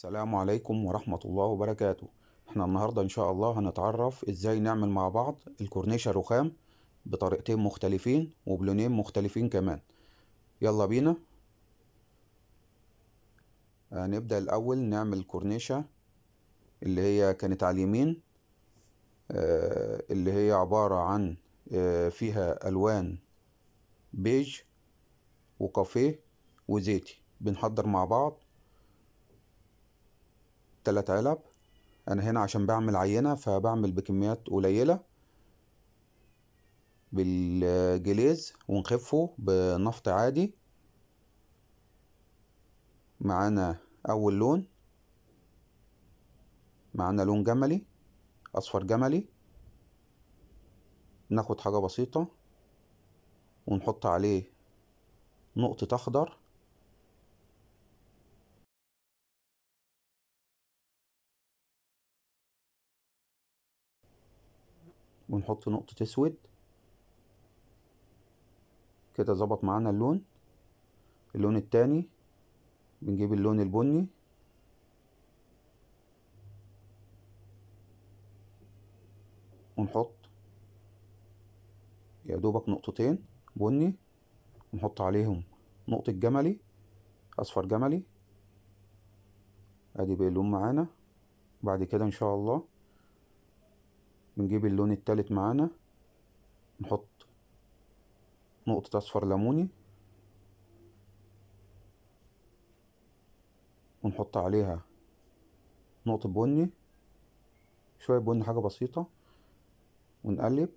السلام عليكم ورحمة الله وبركاته احنا النهاردة ان شاء الله هنتعرف ازاي نعمل مع بعض الكورنيشة رخام بطريقتين مختلفين وبلونين مختلفين كمان يلا بينا هنبدأ آه، الاول نعمل الكورنيشة اللي هي كانت على اليمين آه، اللي هي عبارة عن آه، فيها الوان بيج وكافيه وزيتي بنحضر مع بعض تلات علب انا هنا عشان بعمل عينة فبعمل بكميات قليلة بالجليز ونخفه بنفط عادي معانا اول لون معانا لون جملي اصفر جملي ناخد حاجة بسيطة ونحط عليه نقطة اخضر ونحط نقطة اسود كده ظبط معانا اللون اللون التاني بنجيب اللون البني ونحط يا دوبك نقطتين بني ونحط عليهم نقطة جملي أصفر جملي أدي بقى اللون معانا بعد كده إن شاء الله بنجيب اللون التالت معانا نحط نقطة أصفر ليموني ونحط عليها نقطة بني شوية بني حاجة بسيطة ونقلب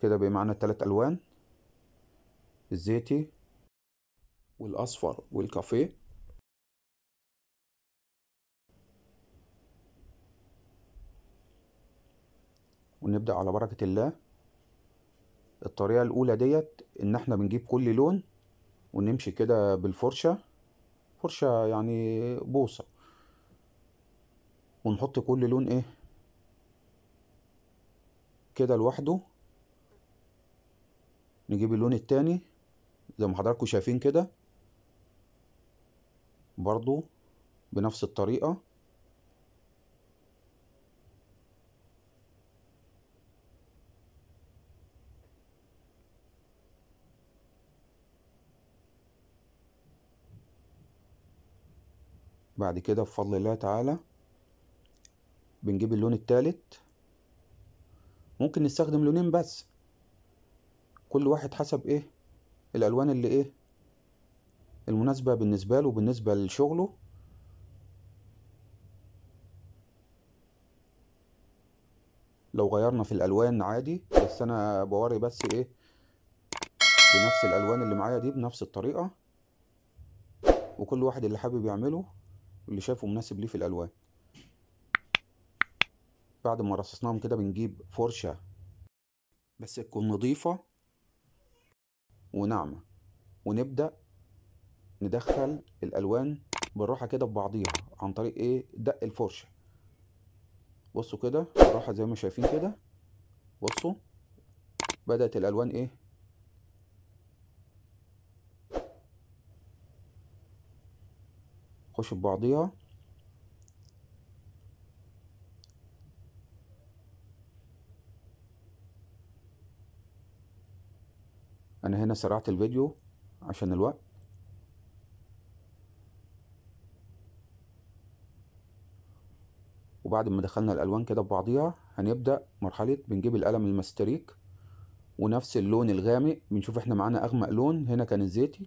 كده بقى معانا التلات ألوان الزيتي والأصفر والكافيه ونبدأ على بركة الله الطريقة الأولى ديت إن احنا بنجيب كل لون ونمشي كده بالفرشة فرشة يعني بوصة ونحط كل لون ايه كده لوحده نجيب اللون التاني زي ما حضراتكم شايفين كده برضو بنفس الطريقة بعد كده بفضل الله تعالى بنجيب اللون التالت ممكن نستخدم لونين بس كل واحد حسب ايه الالوان اللي ايه المناسبه بالنسبه له وبالنسبه لشغله لو غيرنا في الالوان عادي بس انا بوري بس ايه بنفس الالوان اللي معايا دي بنفس الطريقه وكل واحد اللي حابب يعمله اللي شافه مناسب ليه في الالوان بعد ما رصصناهم كده بنجيب فرشة بس تكون نظيفة وناعمة ونبدأ ندخل الألوان بالراحة كده في بعضيها عن طريق ايه دق الفرشة بصوا كده بالراحة زي ما شايفين كده بصوا بدأت الألوان ايه تخش ببعضيها انا هنا سرعت الفيديو عشان الوقت وبعد ما دخلنا الالوان كده ببعضيها هنبدا مرحله بنجيب القلم الماستريك ونفس اللون الغامق بنشوف احنا معانا اغمق لون هنا كان الزيتي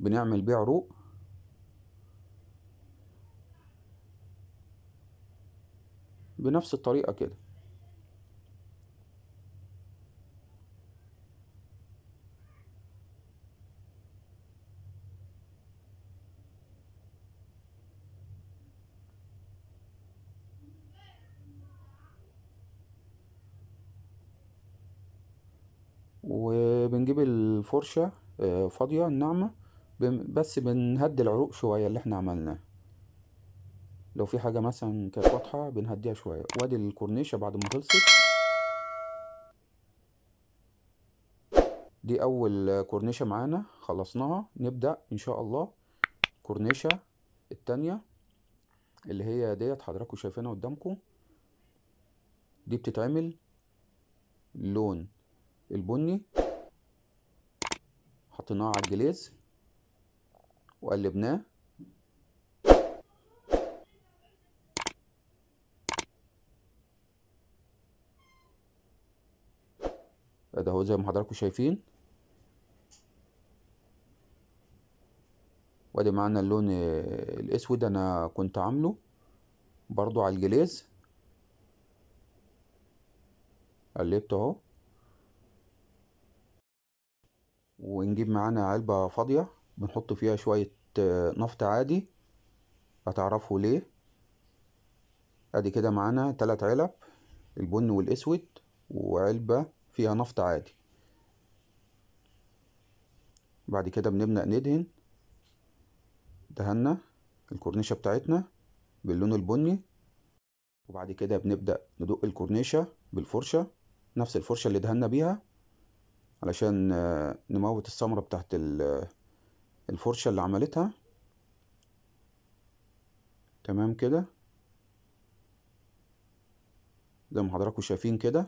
بنعمل بيه عروق بنفس الطريقة كده وبنجيب الفرشة آه، فاضية الناعمة بس بنهدي العروق شوية اللي احنا عملناه لو في حاجه مثلا كانت واضحه بنهديها شويه وادي الكورنيشه بعد ما خلصت دي اول كورنيشه معانا خلصناها نبدا ان شاء الله كورنيشه التانية اللي هي ديت حضراتكم شايفينها قدامكم دي بتتعمل لون البني حطيناها على الجليز وقلبناه ده هو زي ما حضراتكم شايفين وادي معانا اللون الاسود انا كنت عامله برضو على الجليز قلبته اهو ونجيب معانا علبة فاضية بنحط فيها شوية نفط عادي هتعرفوا ليه ادي كده معانا تلات علب البن والاسود وعلبة فيها نفط عادي بعد كده بنبدأ ندهن دهنا الكورنيشة بتاعتنا باللون البني وبعد كده بنبدأ ندق الكورنيشة بالفرشة نفس الفرشة اللي دهنا بيها علشان آه، نموت السمرة بتاعت الفرشة اللي عملتها تمام كده زي ما حضراتكم شايفين كده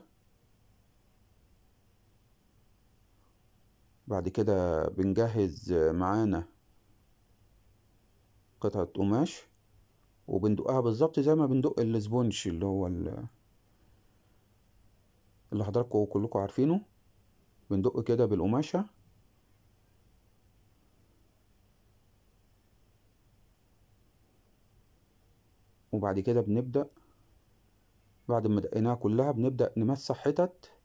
بعد كده بنجهز معانا قطعة قماش وبندقها بالظبط زي ما بندق الاسبونج اللي هو اللي حضراتكم كلكم عارفينه بندق كده بالقماشة وبعد كده بنبدأ بعد ما دقيناها كلها بنبدأ نمسح حتت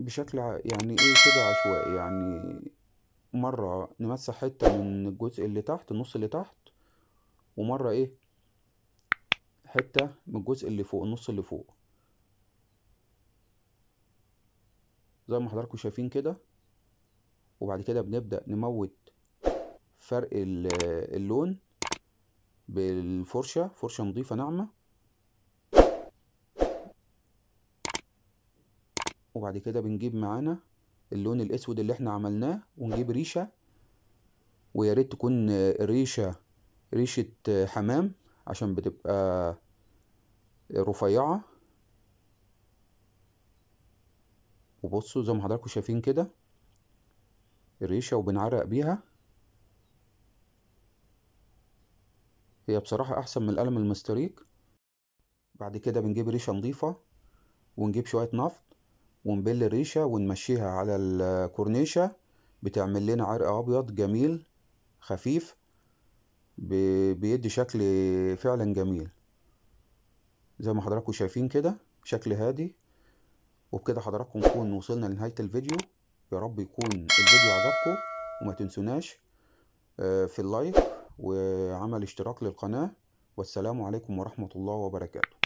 بشكل يعني ايه كده عشوائي يعني مرة نمسح حتة من الجزء اللي تحت النص اللي تحت ومرة ايه حتة من الجزء اللي فوق النص اللي فوق زي ما حضراتكم شايفين كده وبعد كده بنبدأ نموت فرق اللون بالفرشة فرشة نظيفة ناعمة وبعد كده بنجيب معانا اللون الاسود اللي احنا عملناه ونجيب ريشة ويا ريت تكون ريشة ريشة حمام عشان بتبقى رفيعة وبصوا زي ما حضراتكم شايفين كده الريشة وبنعرق بيها هي بصراحة أحسن من القلم المستريك بعد كده بنجيب ريشة نظيفة ونجيب شوية نفط ونبل الريشة ونمشيها على الكورنيشة بتعمل لنا عرق أبيض جميل خفيف بيدي شكل فعلا جميل زي ما حضراتكم شايفين كده شكل هادي وبكده حضراتكم نكون وصلنا لنهاية الفيديو يا رب يكون الفيديو عجبكم وما تنسوناش آه، في اللايك وعمل اشتراك للقناة والسلام عليكم ورحمة الله وبركاته